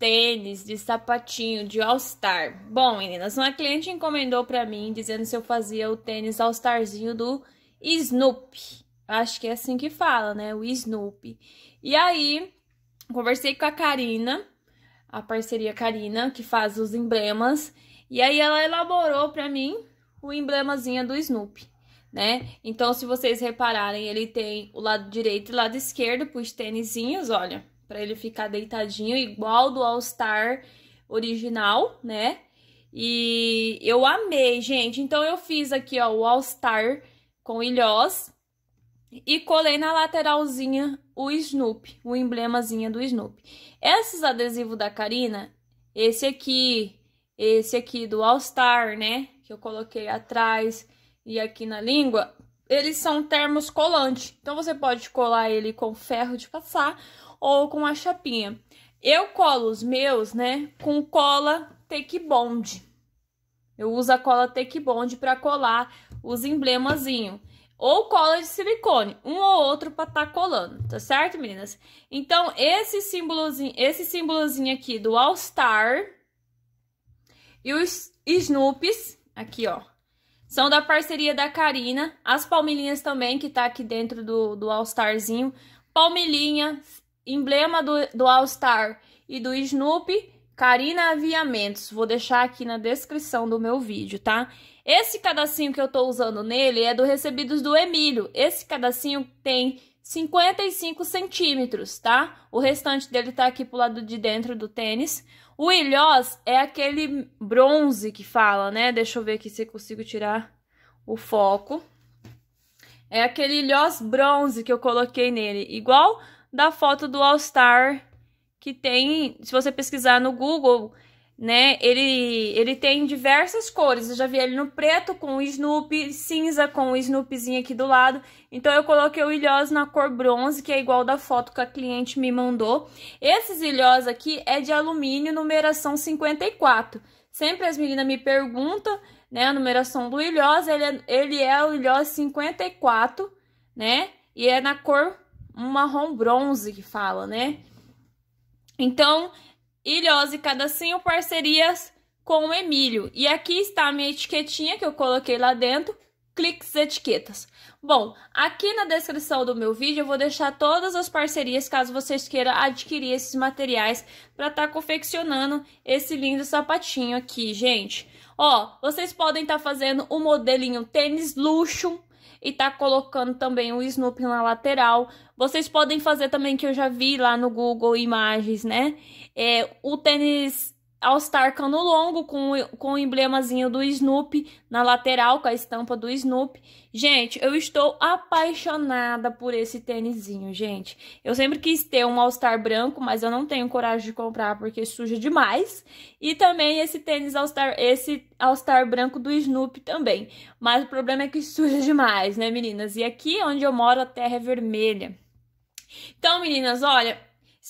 tênis, de sapatinho, de All-Star. Bom, meninas, uma cliente encomendou para mim dizendo se eu fazia o tênis All-Starzinho do Snoop. Acho que é assim que fala, né? O Snoop. E aí, conversei com a Karina, a parceria Karina, que faz os emblemas. E aí ela elaborou para mim o emblemazinho do Snoop, Né? Então, se vocês repararem, ele tem o lado direito e o lado esquerdo para os tênisinhos, olha para ele ficar deitadinho, igual do All Star original, né? E eu amei, gente. Então eu fiz aqui, ó, o All Star com ilhós e colei na lateralzinha o Snoopy, o emblemazinha do Snoopy. Esses adesivos da Karina, esse aqui, esse aqui do All Star, né, que eu coloquei atrás e aqui na língua, eles são termos colante. Então você pode colar ele com ferro de passar ou com a chapinha. Eu colo os meus, né, com cola Take Bond. Eu uso a cola Take Bond para colar os emblemazinho. Ou cola de silicone, um ou outro para estar tá colando, tá certo, meninas? Então, esse símbolozinho, esse símbolozinho aqui do All Star e os Snoops, aqui, ó, são da parceria da Karina. As palmilhinhas também, que tá aqui dentro do, do All Starzinho. Palmilhinha, emblema do, do All-Star e do Snoopy, Karina Aviamentos. Vou deixar aqui na descrição do meu vídeo, tá? Esse cadacinho que eu tô usando nele é do Recebidos do Emílio. Esse cadacinho tem 55 centímetros, tá? O restante dele tá aqui pro lado de dentro do tênis. O ilhós é aquele bronze que fala, né? Deixa eu ver aqui se eu consigo tirar o foco. É aquele ilhós bronze que eu coloquei nele, igual da foto do All Star que tem, se você pesquisar no Google, né, ele ele tem diversas cores. Eu já vi ele no preto com o Snoopy, cinza com o Snoopyzinho aqui do lado. Então eu coloquei o ilhós na cor bronze, que é igual da foto que a cliente me mandou. Esses ilhós aqui é de alumínio, numeração 54. Sempre as meninas me perguntam, né, a numeração do ilhós, ele é, ele é o ilhós 54, né? E é na cor um marrom bronze que fala, né? Então, Ilhose cada cinco parcerias com o Emílio. E aqui está a minha etiquetinha que eu coloquei lá dentro, cliques etiquetas. Bom, aqui na descrição do meu vídeo eu vou deixar todas as parcerias caso vocês queiram adquirir esses materiais para estar tá confeccionando esse lindo sapatinho aqui, gente. Ó, vocês podem estar tá fazendo o um modelinho tênis luxo, e tá colocando também o Snoopy na lateral. Vocês podem fazer também, que eu já vi lá no Google Imagens, né? É, o tênis All-Star cano longo com, com o emblemazinho do Snoopy na lateral, com a estampa do Snoopy. Gente, eu estou apaixonada por esse tênisinho, gente. Eu sempre quis ter um All-Star branco, mas eu não tenho coragem de comprar porque suja demais. E também esse tênis All-Star, esse All-Star branco do Snoopy também. Mas o problema é que suja demais, né, meninas? E aqui onde eu moro a terra é vermelha. Então, meninas, olha,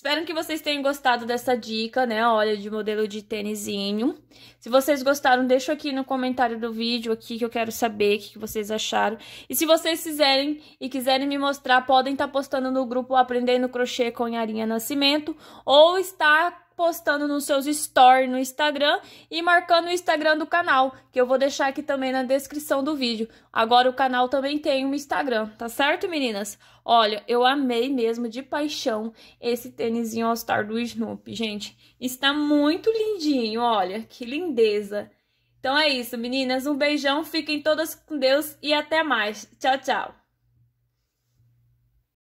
Espero que vocês tenham gostado dessa dica, né? Olha, de modelo de tênisinho. Se vocês gostaram, deixa aqui no comentário do vídeo aqui que eu quero saber o que vocês acharam. E se vocês fizerem e quiserem me mostrar, podem estar tá postando no grupo Aprendendo Crochê com Yarinha Nascimento ou estar postando nos seus stories no Instagram e marcando o Instagram do canal, que eu vou deixar aqui também na descrição do vídeo. Agora o canal também tem um Instagram, tá certo, meninas? Olha, eu amei mesmo de paixão esse tênisinho All Star do Snoopy, gente. Está muito lindinho, olha, que lindeza. Então é isso, meninas. Um beijão, fiquem todas com Deus e até mais. Tchau, tchau.